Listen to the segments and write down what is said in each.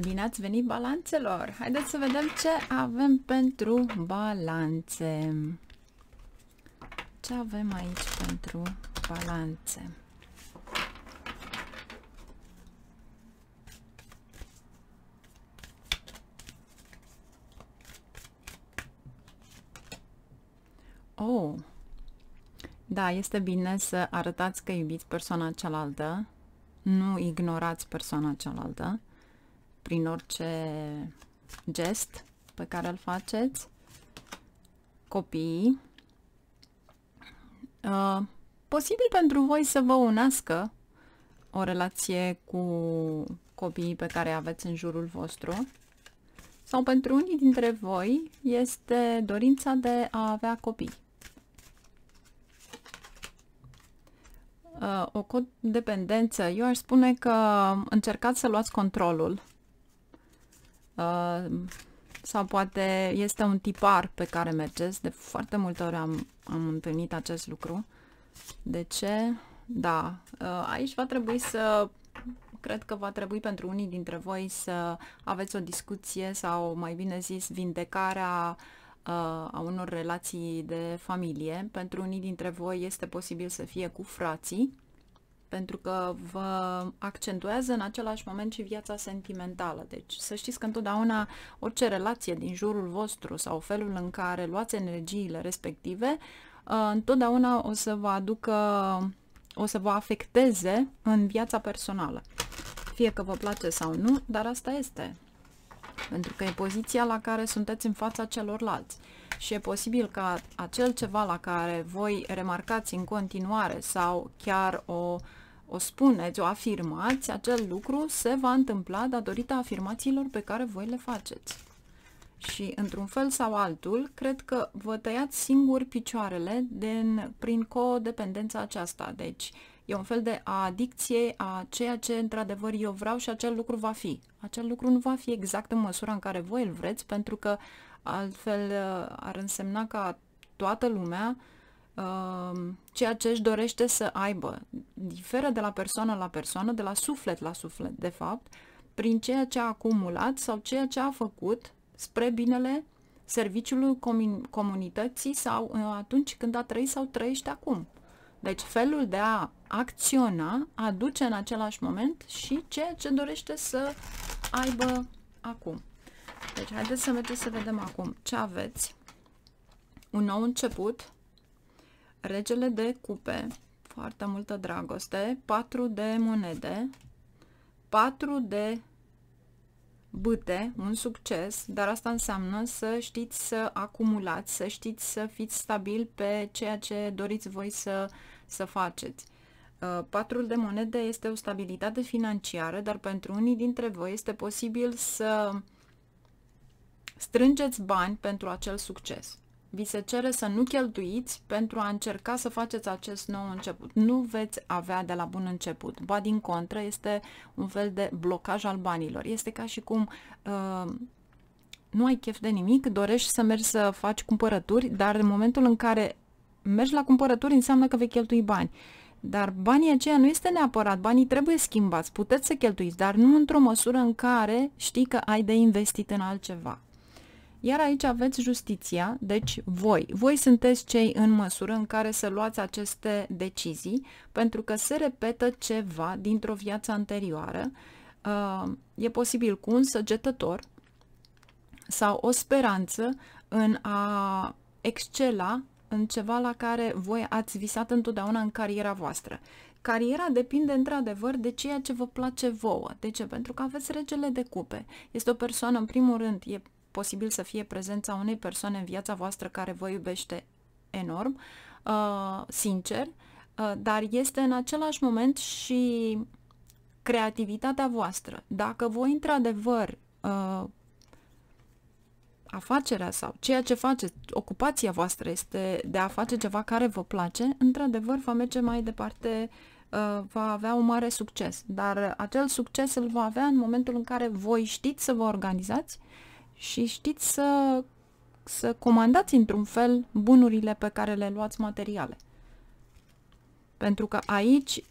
Bine ați venit balanțelor! Haideți să vedem ce avem pentru balanțe. Ce avem aici pentru balanțe? Oh! Da, este bine să arătați că iubiți persoana cealaltă, nu ignorați persoana cealaltă prin orice gest pe care îl faceți, copiii, uh, posibil pentru voi să vă unească o relație cu copiii pe care aveți în jurul vostru sau pentru unii dintre voi este dorința de a avea copii. Uh, o codependență, eu aș spune că încercați să luați controlul Uh, sau poate este un tipar pe care mergeți. De foarte multe ori am, am întâlnit acest lucru. De ce? Da, uh, aici va trebui să cred că va trebui pentru unii dintre voi să aveți o discuție sau, mai bine zis, vindecarea uh, a unor relații de familie. Pentru unii dintre voi este posibil să fie cu frații, pentru că vă accentuează în același moment și viața sentimentală. Deci să știți că întotdeauna orice relație din jurul vostru sau felul în care luați energiile respective, ă, întotdeauna o să vă aducă, o să vă afecteze în viața personală. Fie că vă place sau nu, dar asta este. Pentru că e poziția la care sunteți în fața celorlalți și e posibil ca acel ceva la care voi remarcați în continuare sau chiar o uh, o spuneți, o afirmați, acel lucru se va întâmpla datorită afirmațiilor pe care voi le faceți. Și, într-un fel sau altul, cred că vă tăiați singuri picioarele din, prin codependența aceasta. Deci, e un fel de adicție a ceea ce, într-adevăr, eu vreau și acel lucru va fi. Acel lucru nu va fi exact în măsura în care voi îl vreți, pentru că altfel ar însemna ca toată lumea uh, ceea ce își dorește să aibă diferă de la persoană la persoană, de la suflet la suflet, de fapt, prin ceea ce a acumulat sau ceea ce a făcut spre binele serviciului comun- comunității sau uh, atunci când a trăit sau trăiește acum. Deci felul de a acționa aduce în același moment și ceea ce dorește să aibă acum. Deci haideți să mergem să vedem acum ce aveți. Un nou început, regele de cupe, foarte multă dragoste, 4 de monede, 4 de bâte, un succes, dar asta înseamnă să știți să acumulați, să știți să fiți stabil pe ceea ce doriți voi să, să faceți. Uh, patrul de monede este o stabilitate financiară, dar pentru unii dintre voi este posibil să strângeți bani pentru acel succes vi se cere să nu cheltuiți pentru a încerca să faceți acest nou început. Nu veți avea de la bun început. Ba din contră, este un fel de blocaj al banilor. Este ca și cum uh, nu ai chef de nimic, dorești să mergi să faci cumpărături, dar în momentul în care mergi la cumpărături înseamnă că vei cheltui bani. Dar banii aceia nu este neapărat, banii trebuie schimbați, puteți să cheltuiți, dar nu într-o măsură în care știi că ai de investit în altceva. Iar aici aveți justiția, deci voi. Voi sunteți cei în măsură în care să luați aceste decizii, pentru că se repetă ceva dintr-o viață anterioară. Uh, e posibil cu un săgetător sau o speranță în a excela în ceva la care voi ați visat întotdeauna în cariera voastră. Cariera depinde într-adevăr de ceea ce vă place vouă. De ce? Pentru că aveți regele de cupe. Este o persoană, în primul rând, e posibil să fie prezența unei persoane în viața voastră care vă iubește enorm, uh, sincer, uh, dar este în același moment și creativitatea voastră. Dacă voi, într-adevăr, uh, afacerea sau ceea ce faceți, ocupația voastră este de a face ceva care vă place, într-adevăr va merge mai departe, va avea un mare succes. Dar acel succes îl va avea în momentul în care voi știți să vă organizați, și știți să, să comandați într-un fel bunurile pe care le luați materiale. Pentru că aici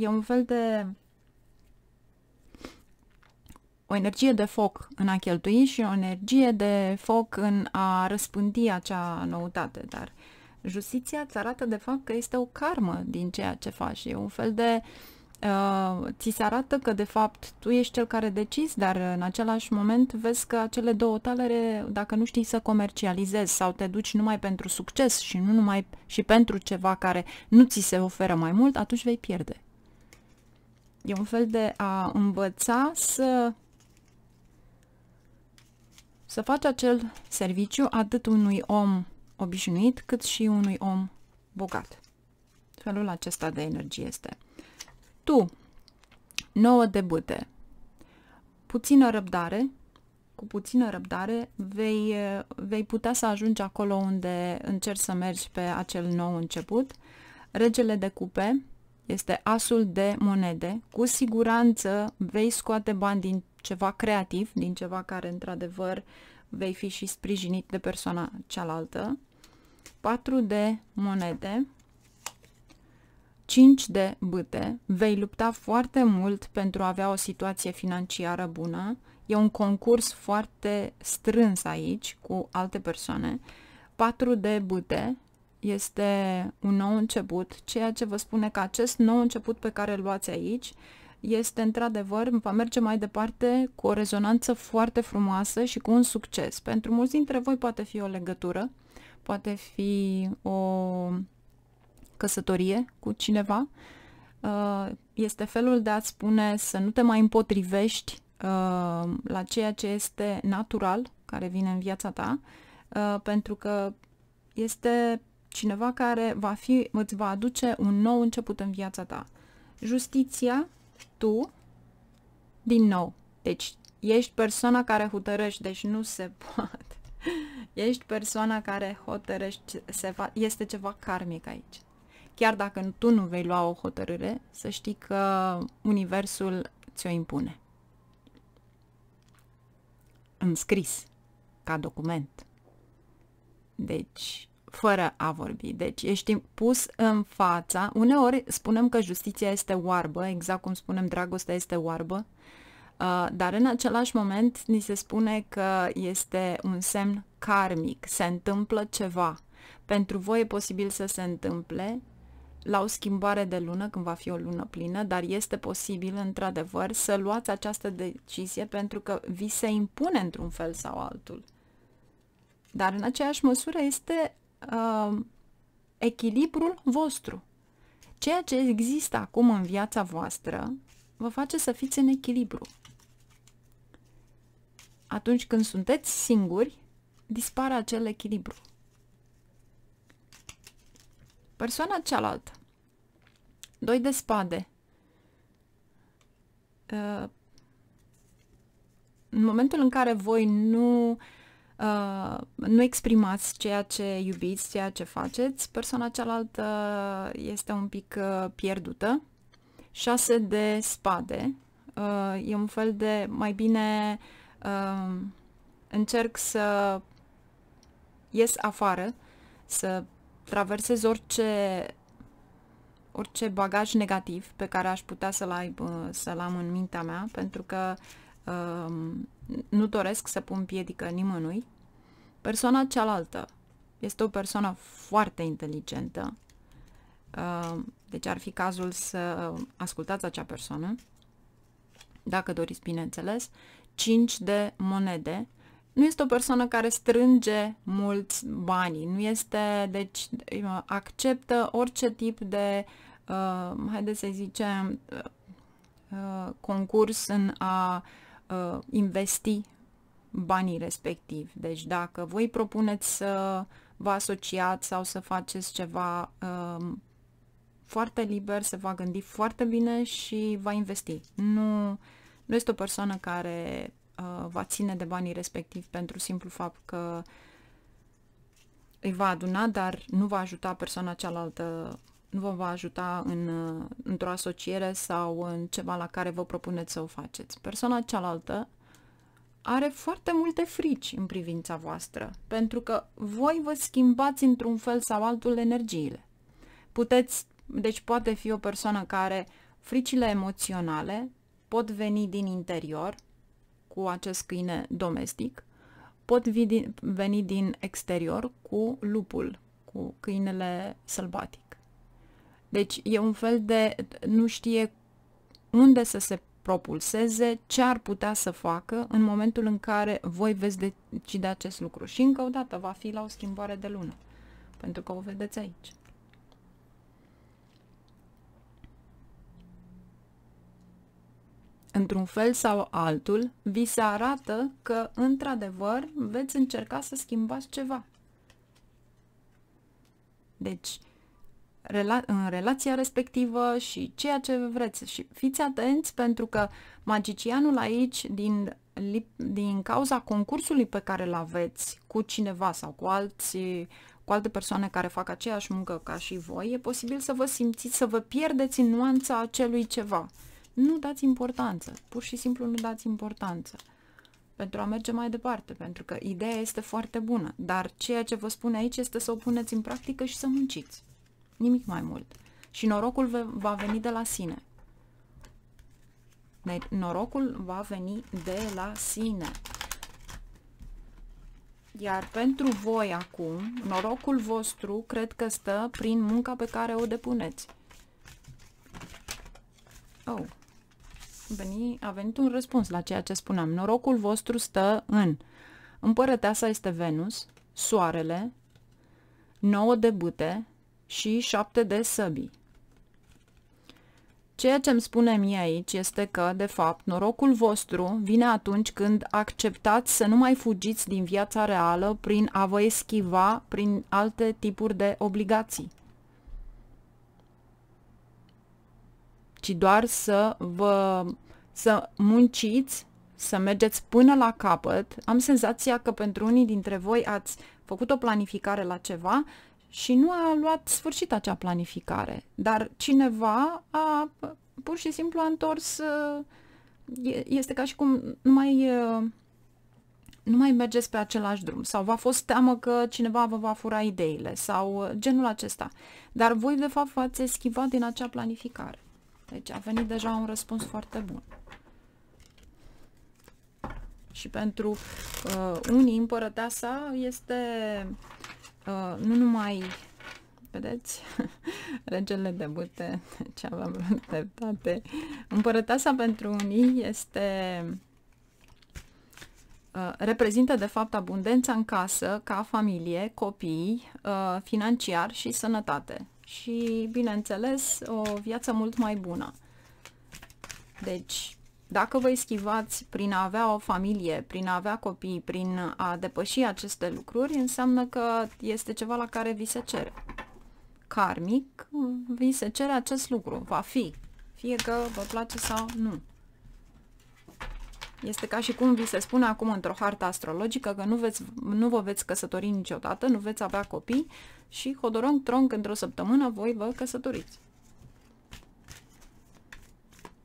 e un fel de o energie de foc în a cheltui și o energie de foc în a răspândi acea noutate, dar justiția îți arată de fapt că este o karmă din ceea ce faci. E un fel de uh, Uh, ți se arată că de fapt tu ești cel care decizi, dar în același moment vezi că acele două talere, dacă nu știi să comercializezi sau te duci numai pentru succes și nu numai și pentru ceva care nu ți se oferă mai mult, atunci vei pierde. E un fel de a învăța să să faci acel serviciu atât unui om obișnuit cât și unui om bogat. Felul acesta de energie este. Tu, 9 debute, puțină răbdare, cu puțină răbdare vei, eh, vei putea să ajungi acolo unde încerci să mergi pe acel nou început. Regele de cupe este asul de monede. Cu siguranță vei scoate bani din ceva creativ, din ceva care într-adevăr vei fi și sprijinit de persoana cealaltă. 4 de monede 5 de bâte, vei lupta foarte mult pentru a avea o situație financiară bună, e un concurs foarte strâns aici cu alte persoane, 4 de bâte este un nou început, ceea ce vă spune că acest nou început pe care îl luați aici este într-adevăr, va merge mai departe cu o rezonanță foarte frumoasă și cu un succes. Pentru mulți dintre voi poate fi o legătură, poate fi o căsătorie cu cineva, uh, este felul de a spune să nu te mai împotrivești uh, la ceea ce este natural, care vine în viața ta, uh, pentru că este cineva care va fi, îți va aduce un nou început în viața ta. Justiția, tu, din nou. Deci, ești persoana care hotărăști, deci nu se poate. Ești persoana care hotărăști, se va, este ceva karmic aici chiar dacă tu nu vei lua o hotărâre, să știi că universul ți-o impune. În scris, ca document. Deci, fără a vorbi. Deci, ești pus în fața. Uneori spunem că justiția este oarbă, exact cum spunem dragostea este oarbă, uh, dar în același moment ni se spune că este un semn karmic, se întâmplă ceva. Pentru voi e posibil să se întâmple, la o schimbare de lună, când va fi o lună plină, dar este posibil, într-adevăr, să luați această decizie pentru că vi se impune într-un fel sau altul. Dar, în aceeași măsură, este uh, echilibrul vostru. Ceea ce există acum în viața voastră vă face să fiți în echilibru. Atunci când sunteți singuri, dispare acel echilibru. Persoana cealaltă. Doi de spade. Uh, în momentul în care voi nu, uh, nu exprimați ceea ce iubiți, ceea ce faceți, persoana cealaltă este un pic uh, pierdută. Șase de spade. Uh, e un fel de, mai bine, uh, încerc să ies afară, să traversez orice, orice bagaj negativ pe care aș putea să-l, să-l am în mintea mea, pentru că um, nu doresc să pun piedică nimănui. Persoana cealaltă este o persoană foarte inteligentă, um, deci ar fi cazul să ascultați acea persoană, dacă doriți, bineînțeles. 5 de monede nu este o persoană care strânge mulți bani, nu este, deci acceptă orice tip de, uh, haideți să zicem, uh, uh, concurs în a uh, investi banii respectivi. Deci dacă voi propuneți să vă asociați sau să faceți ceva uh, foarte liber, se va gândi foarte bine și va investi. Nu, nu este o persoană care Uh, va ține de banii respectiv pentru simplu fapt că îi va aduna, dar nu va ajuta persoana cealaltă, nu vă va ajuta în, uh, într-o asociere sau în ceva la care vă propuneți să o faceți. Persoana cealaltă are foarte multe frici în privința voastră, pentru că voi vă schimbați într-un fel sau altul energiile. Puteți, deci poate fi o persoană care fricile emoționale pot veni din interior, cu acest câine domestic pot veni din exterior cu lupul, cu câinele sălbatic. Deci e un fel de nu știe unde să se propulseze, ce ar putea să facă în momentul în care voi veți decide acest lucru. Și încă o dată va fi la o schimbare de lună, pentru că o vedeți aici. într-un fel sau altul, vi se arată că, într-adevăr, veți încerca să schimbați ceva. Deci, rela- în relația respectivă și ceea ce vreți. Și fiți atenți pentru că magicianul aici, din, din cauza concursului pe care îl aveți cu cineva sau cu alții, cu alte persoane care fac aceeași muncă ca și voi, e posibil să vă simțiți, să vă pierdeți în nuanța acelui ceva nu dați importanță, pur și simplu nu dați importanță pentru a merge mai departe, pentru că ideea este foarte bună, dar ceea ce vă spun aici este să o puneți în practică și să munciți, nimic mai mult. Și norocul va veni de la sine. Norocul va veni de la sine. Iar pentru voi acum, norocul vostru cred că stă prin munca pe care o depuneți. Oh, veni, a venit un răspuns la ceea ce spuneam. Norocul vostru stă în împărăteasa este Venus, soarele, 9 de bute și 7 de săbi. Ceea ce îmi spune mie aici este că, de fapt, norocul vostru vine atunci când acceptați să nu mai fugiți din viața reală prin a vă eschiva prin alte tipuri de obligații. ci doar să vă să munciți, să mergeți până la capăt. Am senzația că pentru unii dintre voi ați făcut o planificare la ceva și nu a luat sfârșit acea planificare, dar cineva a pur și simplu a întors este ca și cum nu mai nu mai mergeți pe același drum sau v-a fost teamă că cineva vă va fura ideile sau genul acesta. Dar voi, de fapt, v-ați schivat din acea planificare. Deci a venit deja un răspuns foarte bun. Și pentru uh, unii împărăteasa este uh, nu numai vedeți? Regele de bute, ce aveam dreptate. Împărăteasa pentru unii este uh, reprezintă de fapt abundența în casă, ca familie, copii, uh, financiar și sănătate și, bineînțeles, o viață mult mai bună. Deci, dacă vă schivați prin a avea o familie, prin a avea copii, prin a depăși aceste lucruri, înseamnă că este ceva la care vi se cere. Karmic, vi se cere acest lucru, va fi, fie că vă place sau nu. Este ca și cum vi se spune acum într-o hartă astrologică că nu, veți, nu vă veți căsători niciodată, nu veți avea copii și hodorong tronc într-o săptămână voi vă căsătoriți.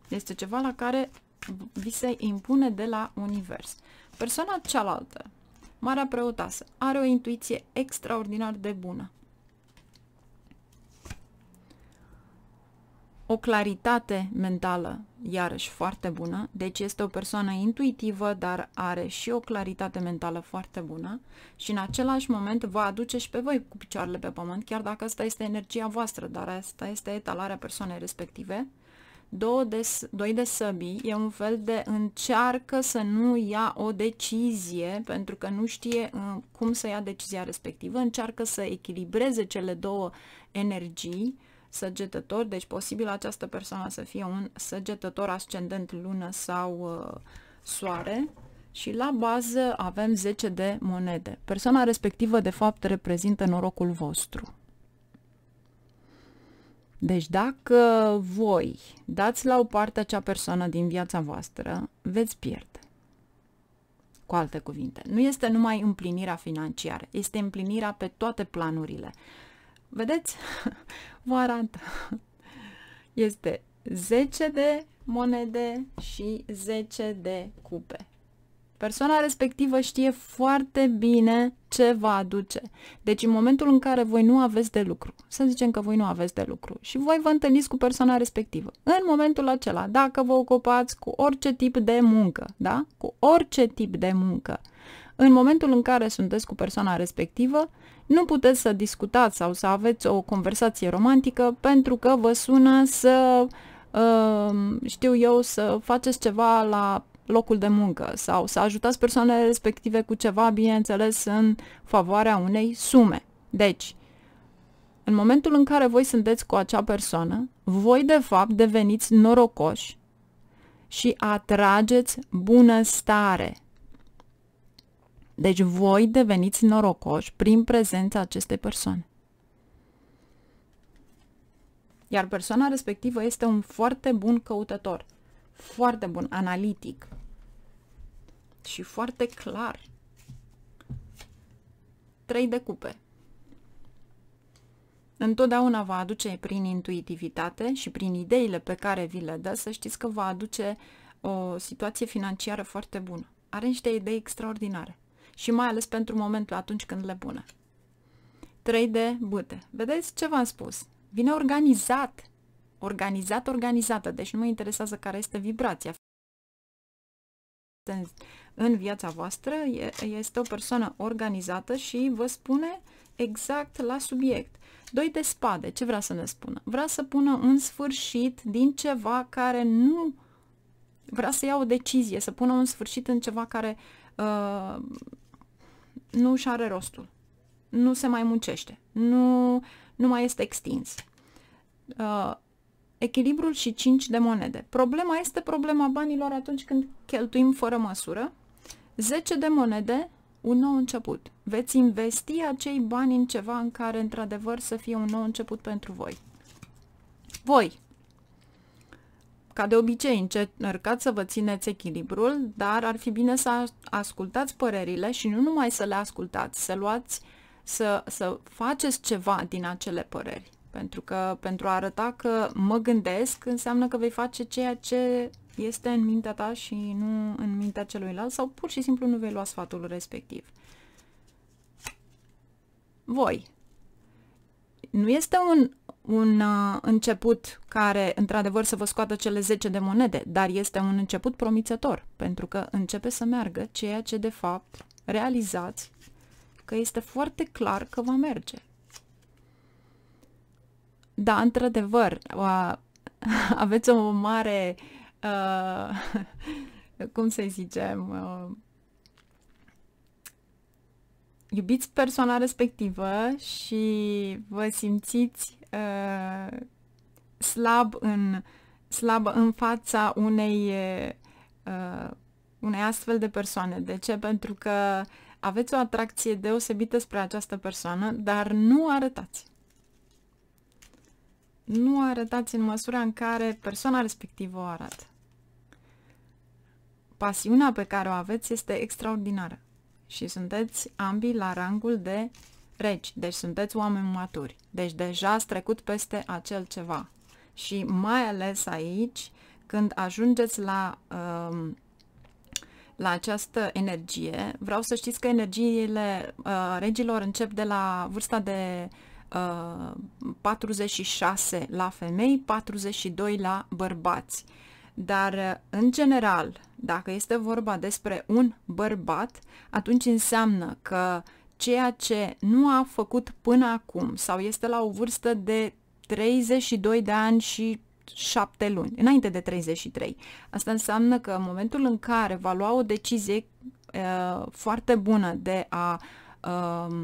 Este ceva la care vi se impune de la univers. Persoana cealaltă, Marea Preotasă, are o intuiție extraordinar de bună. o claritate mentală, iarăși foarte bună, deci este o persoană intuitivă, dar are și o claritate mentală foarte bună și în același moment vă aduce și pe voi cu picioarele pe pământ, chiar dacă asta este energia voastră, dar asta este etalarea persoanei respective. Două de, doi de săbii e un fel de încearcă să nu ia o decizie pentru că nu știe uh, cum să ia decizia respectivă, încearcă să echilibreze cele două energii, săgetător, deci posibil această persoană să fie un săgetător ascendent lună sau uh, soare și la bază avem 10 de monede. Persoana respectivă de fapt reprezintă norocul vostru. Deci dacă voi dați la o parte acea persoană din viața voastră, veți pierde. Cu alte cuvinte, nu este numai împlinirea financiară, este împlinirea pe toate planurile. Vedeți? Vă arată. Este 10 de monede și 10 de cupe. Persoana respectivă știe foarte bine ce va aduce. Deci în momentul în care voi nu aveți de lucru, să zicem că voi nu aveți de lucru și voi vă întâlniți cu persoana respectivă. În momentul acela, dacă vă ocupați cu orice tip de muncă, da? Cu orice tip de muncă, în momentul în care sunteți cu persoana respectivă, nu puteți să discutați sau să aveți o conversație romantică pentru că vă sună să, uh, știu eu, să faceți ceva la locul de muncă sau să ajutați persoanele respective cu ceva, bineînțeles, în favoarea unei sume. Deci, în momentul în care voi sunteți cu acea persoană, voi de fapt deveniți norocoși și atrageți bunăstare. Deci voi deveniți norocoși prin prezența acestei persoane. Iar persoana respectivă este un foarte bun căutător, foarte bun analitic și foarte clar. Trei de cupe. Întotdeauna va aduce prin intuitivitate și prin ideile pe care vi le dă, să știți că va aduce o situație financiară foarte bună. Are niște idei extraordinare și mai ales pentru momentul atunci când le pune. 3 de bute. Vedeți ce v-am spus? Vine organizat, organizat, organizată, deci nu mă interesează care este vibrația. În viața voastră este o persoană organizată și vă spune exact la subiect. Doi de spade, ce vrea să ne spună? Vrea să pună un sfârșit din ceva care nu... Vrea să ia o decizie, să pună un sfârșit în ceva care uh, nu își are rostul, nu se mai muncește, nu, nu mai este extins. Uh, echilibrul și 5 de monede. Problema este problema banilor atunci când cheltuim fără măsură. 10 de monede, un nou început. Veți investi acei bani în ceva în care într-adevăr să fie un nou început pentru voi. Voi, ca de obicei, încercați să vă țineți echilibrul, dar ar fi bine să ascultați părerile și nu numai să le ascultați, să luați, să, să faceți ceva din acele păreri. Pentru că pentru a arăta că mă gândesc înseamnă că vei face ceea ce este în mintea ta și nu în mintea celuilalt sau pur și simplu nu vei lua sfatul respectiv. Voi. Nu este un un uh, început care, într-adevăr, să vă scoată cele 10 de monede, dar este un început promițător, pentru că începe să meargă ceea ce, de fapt, realizați că este foarte clar că va merge. Da, într-adevăr, aveți o mare, uh, cum să zicem, uh, iubiți persoana respectivă și vă simțiți uh, slab în slab în fața unei uh, unei astfel de persoane. De ce? Pentru că aveți o atracție deosebită spre această persoană, dar nu arătați. Nu arătați în măsura în care persoana respectivă o arată. Pasiunea pe care o aveți este extraordinară și sunteți ambii la rangul de reci, deci sunteți oameni maturi, deci deja ați trecut peste acel ceva. Și mai ales aici, când ajungeți la, um, la această energie, vreau să știți că energiile uh, regilor încep de la vârsta de uh, 46 la femei, 42 la bărbați. Dar, uh, în general, dacă este vorba despre un bărbat, atunci înseamnă că ceea ce nu a făcut până acum sau este la o vârstă de 32 de ani și 7 luni, înainte de 33. Asta înseamnă că în momentul în care va lua o decizie uh, foarte bună de a uh,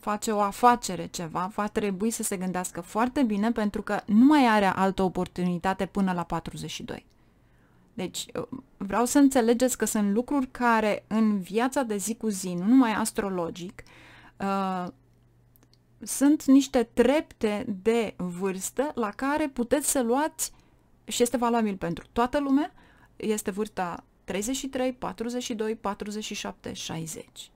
face o afacere ceva, va trebui să se gândească foarte bine pentru că nu mai are altă oportunitate până la 42. Deci vreau să înțelegeți că sunt lucruri care în viața de zi cu zi, nu numai astrologic, uh, sunt niște trepte de vârstă la care puteți să luați și este valabil pentru toată lumea, este vârsta 33, 42, 47, 60.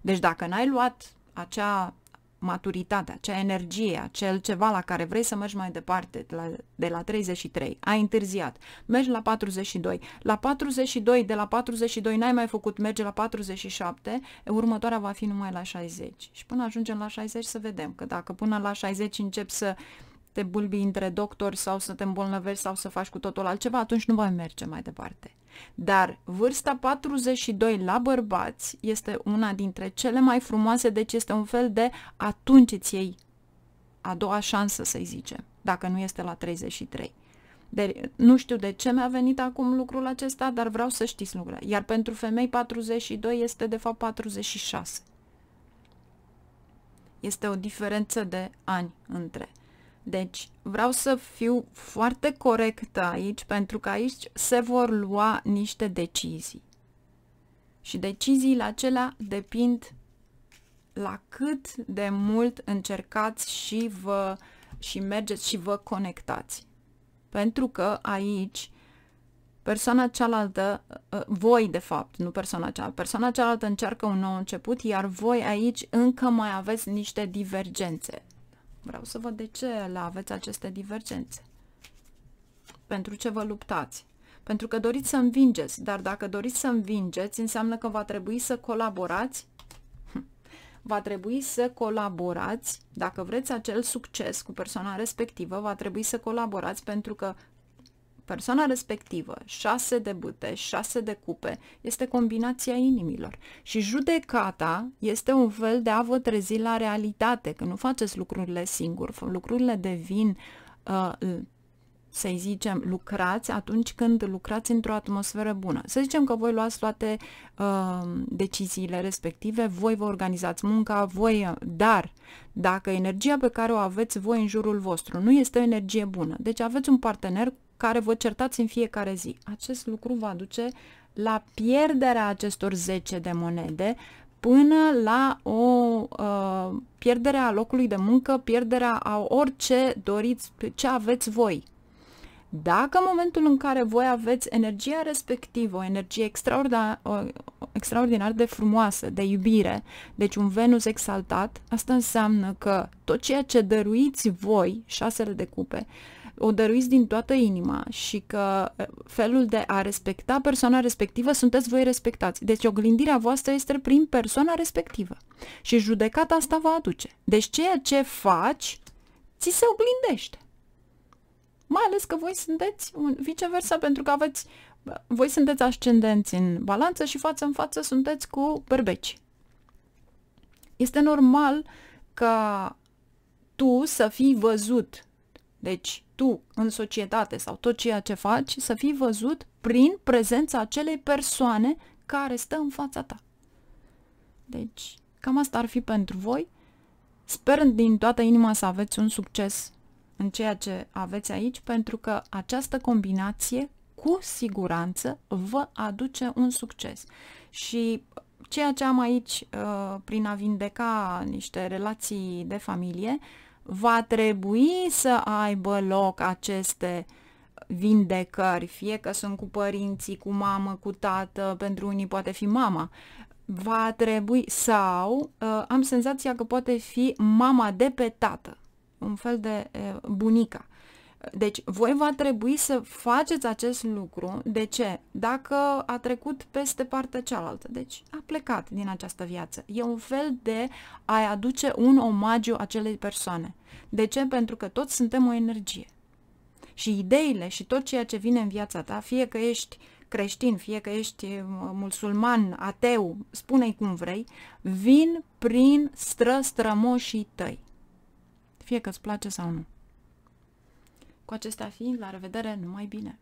Deci dacă n-ai luat acea maturitatea, acea energie, acel ceva la care vrei să mergi mai departe de la, de la 33, ai întârziat, mergi la 42, la 42, de la 42 n-ai mai făcut, merge la 47, următoarea va fi numai la 60 și până ajungem la 60 să vedem că dacă până la 60 încep să uh, te bulbi între doctori sau să te îmbolnăvești sau să faci cu totul altceva, atunci nu mai merge mai departe. Dar vârsta 42 la bărbați este una dintre cele mai frumoase, deci este un fel de atunci îți iei a doua șansă, să-i zice, dacă nu este la 33. De, nu știu de ce mi-a venit acum lucrul acesta, dar vreau să știți lucrurile. Iar pentru femei 42 este de fapt 46. Este o diferență de ani între deci vreau să fiu foarte corectă aici pentru că aici se vor lua niște decizii. Și deciziile acelea depind la cât de mult încercați și vă și mergeți și vă conectați. Pentru că aici persoana cealaltă, ă, ă, voi de fapt, nu persoana cealaltă, persoana cealaltă încearcă un nou început, iar voi aici încă mai aveți niște divergențe. Vreau să văd de ce la aveți aceste divergențe. Pentru ce vă luptați? Pentru că doriți să învingeți, dar dacă doriți să învingeți, înseamnă că va trebui să colaborați va trebui să colaborați, dacă vreți acel succes cu persoana respectivă, va trebui să colaborați pentru că Persoana respectivă, șase de bute, șase de cupe, este combinația inimilor. Și judecata este un fel de a vă trezi la realitate, că nu faceți lucrurile singur, lucrurile devin uh, să zicem, lucrați atunci când lucrați într-o atmosferă bună. Să zicem că voi luați toate uh, deciziile respective, voi vă organizați munca, voi, uh, dar dacă energia pe care o aveți voi în jurul vostru nu este o energie bună, deci aveți un partener care vă certați în fiecare zi. Acest lucru va duce la pierderea acestor 10 de monede până la o uh, pierdere a locului de muncă, pierderea a orice doriți, ce aveți voi. Dacă în momentul în care voi aveți energia respectivă, o energie extraordinar, extraordinar de frumoasă, de iubire, deci un Venus exaltat, asta înseamnă că tot ceea ce dăruiți voi, șasele de cupe, uh, o dăruiți din toată inima și că felul de a respecta persoana respectivă sunteți voi respectați. Deci oglindirea voastră este prin persoana respectivă și judecata asta va aduce. Deci ceea ce faci, ți se oglindește. Mai ales că voi sunteți un viceversa pentru că aveți voi sunteți ascendenți în balanță și față în față sunteți cu berbeci. Este normal ca tu să fii văzut. Deci, tu în societate sau tot ceea ce faci să fii văzut prin prezența acelei persoane care stă în fața ta. Deci, cam asta ar fi pentru voi. Sper din toată inima să aveți un succes în ceea ce aveți aici, pentru că această combinație cu siguranță vă aduce un succes. Și ceea ce am aici uh, prin a vindeca niște relații de familie, va trebui să aibă loc aceste vindecări, fie că sunt cu părinții, cu mamă, cu tată, pentru unii poate fi mama, va trebui, sau uh, am senzația că poate fi mama de pe tată, un fel de uh, bunica deci, voi va trebui să faceți acest lucru. De ce? Dacă a trecut peste partea cealaltă. Deci, a plecat din această viață. E un fel de a aduce un omagiu acelei persoane. De ce? Pentru că toți suntem o energie. Și ideile și tot ceea ce vine în viața ta, fie că ești creștin, fie că ești uh, musulman, ateu, spune-i cum vrei, vin prin stră strămoșii tăi. Fie că îți place sau nu. Cu acestea fiind, la revedere, numai bine!